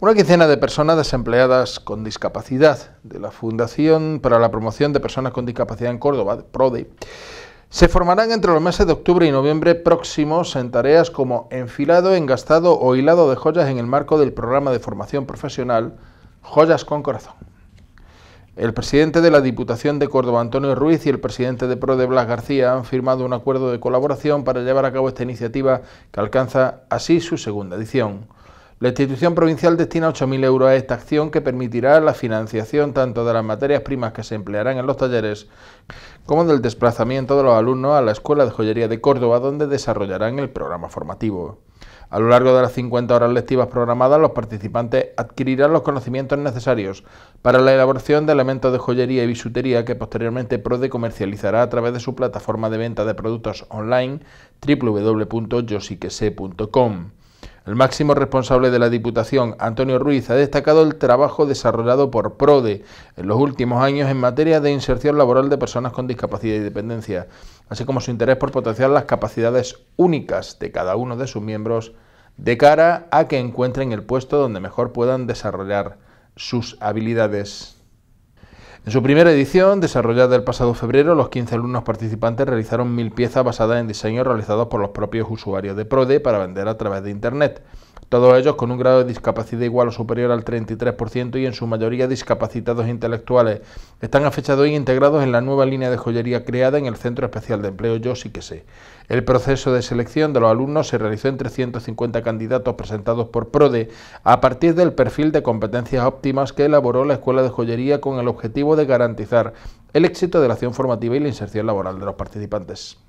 Una quincena de personas desempleadas con discapacidad de la Fundación para la Promoción de Personas con Discapacidad en Córdoba, PRODE, se formarán entre los meses de octubre y noviembre próximos en tareas como enfilado, engastado o hilado de joyas en el marco del programa de formación profesional Joyas con Corazón. El presidente de la Diputación de Córdoba, Antonio Ruiz, y el presidente de PRODE, Blas García, han firmado un acuerdo de colaboración para llevar a cabo esta iniciativa que alcanza así su segunda edición. La institución provincial destina 8.000 euros a esta acción que permitirá la financiación tanto de las materias primas que se emplearán en los talleres como del desplazamiento de los alumnos a la Escuela de Joyería de Córdoba donde desarrollarán el programa formativo. A lo largo de las 50 horas lectivas programadas, los participantes adquirirán los conocimientos necesarios para la elaboración de elementos de joyería y bisutería que posteriormente Prode comercializará a través de su plataforma de venta de productos online www.yosiquese.com. El máximo responsable de la Diputación, Antonio Ruiz, ha destacado el trabajo desarrollado por PRODE en los últimos años en materia de inserción laboral de personas con discapacidad y dependencia, así como su interés por potenciar las capacidades únicas de cada uno de sus miembros de cara a que encuentren el puesto donde mejor puedan desarrollar sus habilidades. En su primera edición, desarrollada el pasado febrero, los 15 alumnos participantes realizaron mil piezas basadas en diseños realizados por los propios usuarios de Prode para vender a través de Internet, todos ellos con un grado de discapacidad igual o superior al 33% y en su mayoría discapacitados intelectuales. Están a fecha hoy e integrados en la nueva línea de joyería creada en el Centro Especial de Empleo Yo sí que sé. El proceso de selección de los alumnos se realizó entre 150 candidatos presentados por PRODE a partir del perfil de competencias óptimas que elaboró la Escuela de Joyería con el objetivo de garantizar el éxito de la acción formativa y la inserción laboral de los participantes.